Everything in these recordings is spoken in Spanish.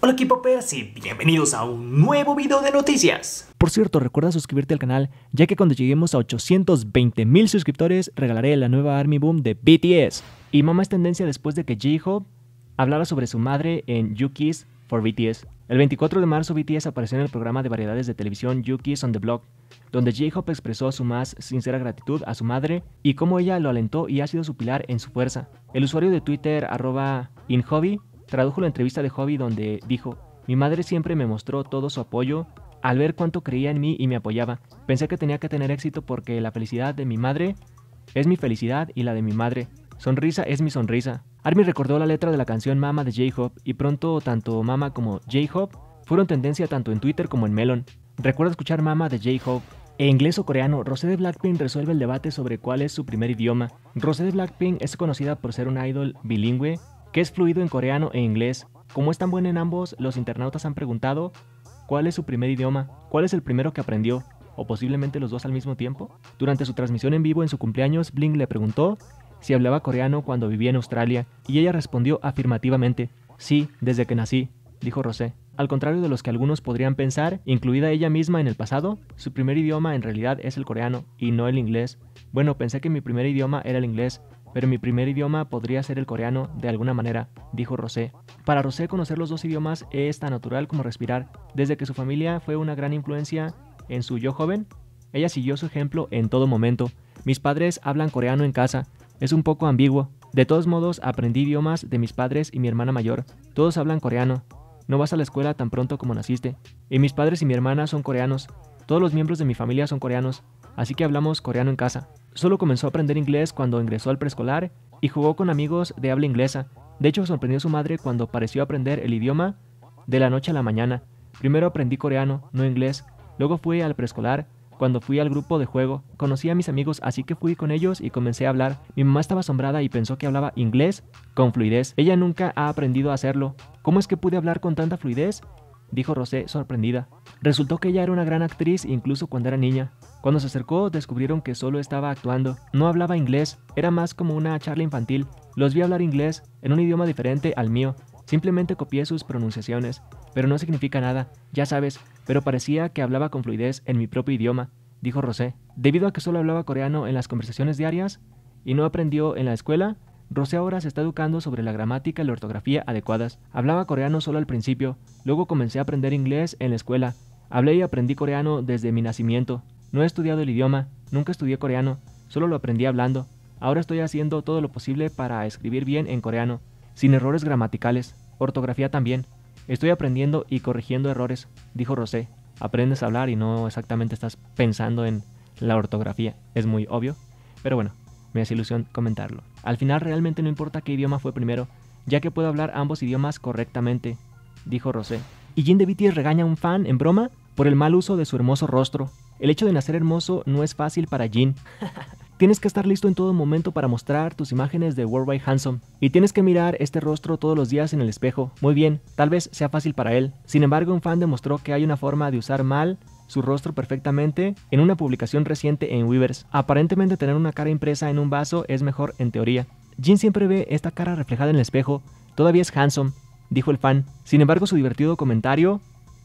Hola equipo y bienvenidos a un nuevo video de noticias. Por cierto, recuerda suscribirte al canal, ya que cuando lleguemos a 820 mil suscriptores regalaré la nueva Army Boom de BTS. Y mamá es tendencia después de que J-Hope hablara sobre su madre en Yuki's for BTS. El 24 de marzo BTS apareció en el programa de variedades de televisión Yuki's on the Block, donde J-Hope expresó su más sincera gratitud a su madre y cómo ella lo alentó y ha sido su pilar en su fuerza. El usuario de Twitter arroba InHobby tradujo la entrevista de Hobby donde dijo, mi madre siempre me mostró todo su apoyo al ver cuánto creía en mí y me apoyaba. Pensé que tenía que tener éxito porque la felicidad de mi madre es mi felicidad y la de mi madre. Sonrisa es mi sonrisa. Army recordó la letra de la canción Mama de J-Hope y pronto tanto Mama como J-Hope fueron tendencia tanto en Twitter como en Melon. Recuerda escuchar Mama de J-Hope. En inglés o coreano, Rosé de Blackpink resuelve el debate sobre cuál es su primer idioma. Rosé de Blackpink es conocida por ser una idol bilingüe que es fluido en coreano e inglés. Como es tan bueno en ambos, los internautas han preguntado cuál es su primer idioma, cuál es el primero que aprendió, o posiblemente los dos al mismo tiempo. Durante su transmisión en vivo en su cumpleaños, Bling le preguntó si hablaba coreano cuando vivía en Australia, y ella respondió afirmativamente, sí, desde que nací, dijo Rosé. Al contrario de los que algunos podrían pensar, incluida ella misma en el pasado, su primer idioma en realidad es el coreano y no el inglés. Bueno, pensé que mi primer idioma era el inglés, pero mi primer idioma podría ser el coreano de alguna manera, dijo Rosé. Para Rosé conocer los dos idiomas es tan natural como respirar. Desde que su familia fue una gran influencia en su yo joven, ella siguió su ejemplo en todo momento. Mis padres hablan coreano en casa, es un poco ambiguo. De todos modos, aprendí idiomas de mis padres y mi hermana mayor. Todos hablan coreano. No vas a la escuela tan pronto como naciste. Y mis padres y mi hermana son coreanos. Todos los miembros de mi familia son coreanos, así que hablamos coreano en casa. Solo comenzó a aprender inglés cuando ingresó al preescolar y jugó con amigos de habla inglesa. De hecho, sorprendió a su madre cuando pareció aprender el idioma de la noche a la mañana. Primero aprendí coreano, no inglés. Luego fui al preescolar. Cuando fui al grupo de juego, conocí a mis amigos, así que fui con ellos y comencé a hablar. Mi mamá estaba asombrada y pensó que hablaba inglés con fluidez. Ella nunca ha aprendido a hacerlo. ¿Cómo es que pude hablar con tanta fluidez? dijo Rosé sorprendida. Resultó que ella era una gran actriz incluso cuando era niña. Cuando se acercó descubrieron que solo estaba actuando. No hablaba inglés, era más como una charla infantil. Los vi hablar inglés en un idioma diferente al mío. Simplemente copié sus pronunciaciones, pero no significa nada, ya sabes, pero parecía que hablaba con fluidez en mi propio idioma, dijo Rosé. Debido a que solo hablaba coreano en las conversaciones diarias y no aprendió en la escuela, Rosé ahora se está educando sobre la gramática y la ortografía adecuadas. Hablaba coreano solo al principio, luego comencé a aprender inglés en la escuela. Hablé y aprendí coreano desde mi nacimiento. No he estudiado el idioma, nunca estudié coreano, solo lo aprendí hablando. Ahora estoy haciendo todo lo posible para escribir bien en coreano, sin errores gramaticales, ortografía también. Estoy aprendiendo y corrigiendo errores, dijo Rosé. Aprendes a hablar y no exactamente estás pensando en la ortografía, es muy obvio. Pero bueno, me hace ilusión comentarlo. Al final realmente no importa qué idioma fue primero, ya que puedo hablar ambos idiomas correctamente, dijo Rosé. Y Jin de BTS regaña a un fan en broma por el mal uso de su hermoso rostro. El hecho de nacer hermoso no es fácil para Jin. Tienes que estar listo en todo momento para mostrar tus imágenes de Worldwide Handsome y tienes que mirar este rostro todos los días en el espejo. Muy bien, tal vez sea fácil para él. Sin embargo, un fan demostró que hay una forma de usar mal su rostro perfectamente en una publicación reciente en Weavers. Aparentemente tener una cara impresa en un vaso es mejor en teoría. Jin siempre ve esta cara reflejada en el espejo. Todavía es handsome, dijo el fan. Sin embargo, su divertido comentario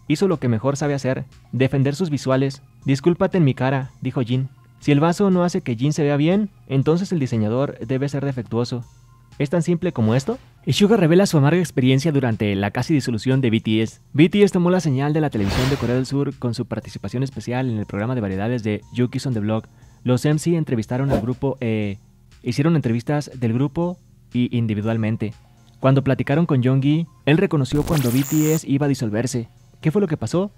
hizo lo que mejor sabe hacer, defender sus visuales. Discúlpate en mi cara, dijo Jin. Si el vaso no hace que Jin se vea bien, entonces el diseñador debe ser defectuoso. ¿Es tan simple como esto? Suga revela su amarga experiencia durante la casi disolución de BTS. BTS tomó la señal de la televisión de Corea del Sur con su participación especial en el programa de variedades de Yuki's on the Block. Los MC entrevistaron al grupo e... hicieron entrevistas del grupo y individualmente. Cuando platicaron con Gi, él reconoció cuando BTS iba a disolverse. ¿Qué fue lo que pasó?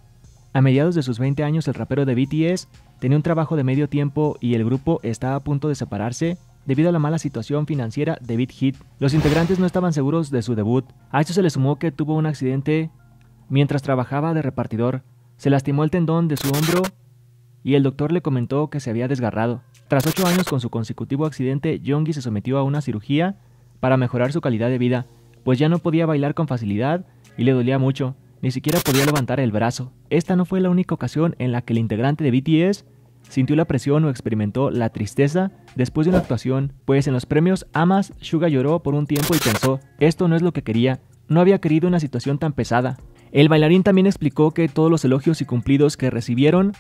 A mediados de sus 20 años, el rapero de BTS tenía un trabajo de medio tiempo y el grupo estaba a punto de separarse debido a la mala situación financiera de Beat Hit. Los integrantes no estaban seguros de su debut. A esto se le sumó que tuvo un accidente mientras trabajaba de repartidor. Se lastimó el tendón de su hombro y el doctor le comentó que se había desgarrado. Tras ocho años con su consecutivo accidente, Yongi se sometió a una cirugía para mejorar su calidad de vida, pues ya no podía bailar con facilidad y le dolía mucho. Ni siquiera podía levantar el brazo. Esta no fue la única ocasión en la que el integrante de BTS sintió la presión o experimentó la tristeza después de una actuación, pues en los premios Amas, Suga lloró por un tiempo y pensó, esto no es lo que quería, no había querido una situación tan pesada. El bailarín también explicó que todos los elogios y cumplidos que recibieron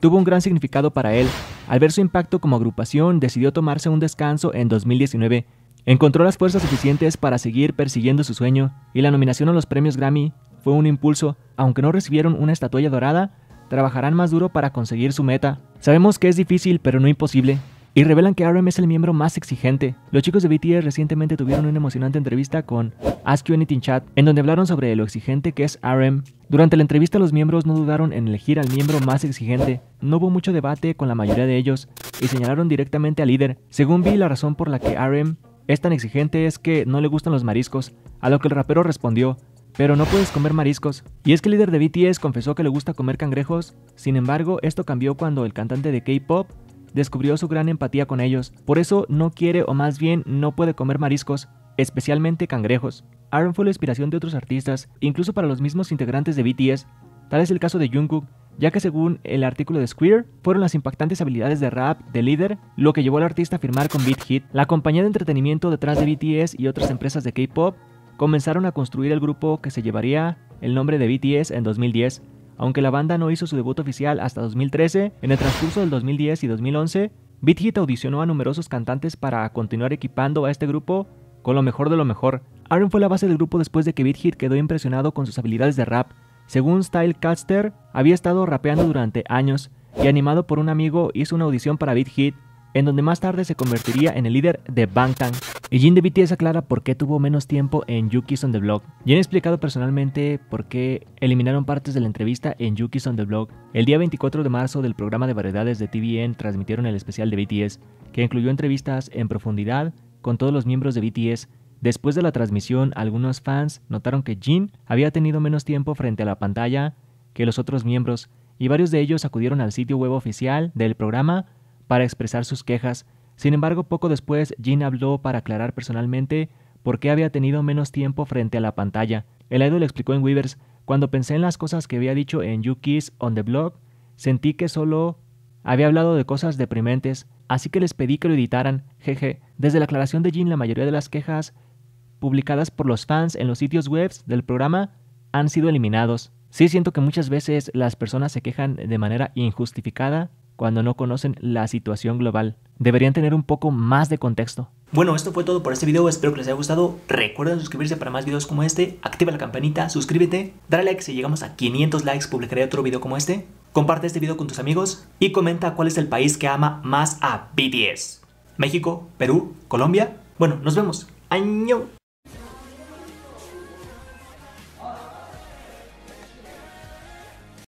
tuvo un gran significado para él. Al ver su impacto como agrupación, decidió tomarse un descanso en 2019. Encontró las fuerzas suficientes para seguir persiguiendo su sueño y la nominación a los premios Grammy fue un impulso, aunque no recibieron una estatuilla dorada, trabajarán más duro para conseguir su meta. Sabemos que es difícil, pero no imposible. Y revelan que RM es el miembro más exigente. Los chicos de BTS recientemente tuvieron una emocionante entrevista con Ask You Anything Chat, en donde hablaron sobre lo exigente que es RM. Durante la entrevista los miembros no dudaron en elegir al miembro más exigente, no hubo mucho debate con la mayoría de ellos, y señalaron directamente al líder. Según vi, la razón por la que RM es tan exigente es que no le gustan los mariscos, a lo que el rapero respondió, pero no puedes comer mariscos. Y es que el líder de BTS confesó que le gusta comer cangrejos, sin embargo, esto cambió cuando el cantante de K-pop descubrió su gran empatía con ellos. Por eso no quiere o más bien no puede comer mariscos, especialmente cangrejos. Aaron fue la inspiración de otros artistas, incluso para los mismos integrantes de BTS. Tal es el caso de Jungkook, ya que según el artículo de Square, fueron las impactantes habilidades de rap de líder lo que llevó al artista a firmar con Beat Hit, la compañía de entretenimiento detrás de BTS y otras empresas de K-pop comenzaron a construir el grupo que se llevaría el nombre de BTS en 2010. Aunque la banda no hizo su debut oficial hasta 2013, en el transcurso del 2010 y 2011, BitHit audicionó a numerosos cantantes para continuar equipando a este grupo con lo mejor de lo mejor. Aaron fue la base del grupo después de que BitHit quedó impresionado con sus habilidades de rap. Según Stylecaster, había estado rapeando durante años y animado por un amigo hizo una audición para BitHit en donde más tarde se convertiría en el líder de Bangtan. Y Jin de BTS aclara por qué tuvo menos tiempo en Yuki's on the Block. Y he explicado personalmente por qué eliminaron partes de la entrevista en Yuki's on the Block. El día 24 de marzo del programa de variedades de TVN transmitieron el especial de BTS, que incluyó entrevistas en profundidad con todos los miembros de BTS Después de la transmisión, algunos fans notaron que Jin había tenido menos tiempo frente a la pantalla que los otros miembros, y varios de ellos acudieron al sitio web oficial del programa para expresar sus quejas. Sin embargo, poco después, Jean habló para aclarar personalmente por qué había tenido menos tiempo frente a la pantalla. El idol explicó en Weavers, cuando pensé en las cosas que había dicho en You on the Blog, sentí que solo había hablado de cosas deprimentes, así que les pedí que lo editaran, jeje. Desde la aclaración de Jean, la mayoría de las quejas publicadas por los fans en los sitios web del programa han sido eliminados. Sí siento que muchas veces las personas se quejan de manera injustificada cuando no conocen la situación global. Deberían tener un poco más de contexto. Bueno, esto fue todo por este video, espero que les haya gustado. Recuerden suscribirse para más videos como este, activa la campanita, suscríbete, dale like si llegamos a 500 likes, publicaré otro video como este. Comparte este video con tus amigos y comenta cuál es el país que ama más a BTS. México, Perú, Colombia. Bueno, nos vemos. Año.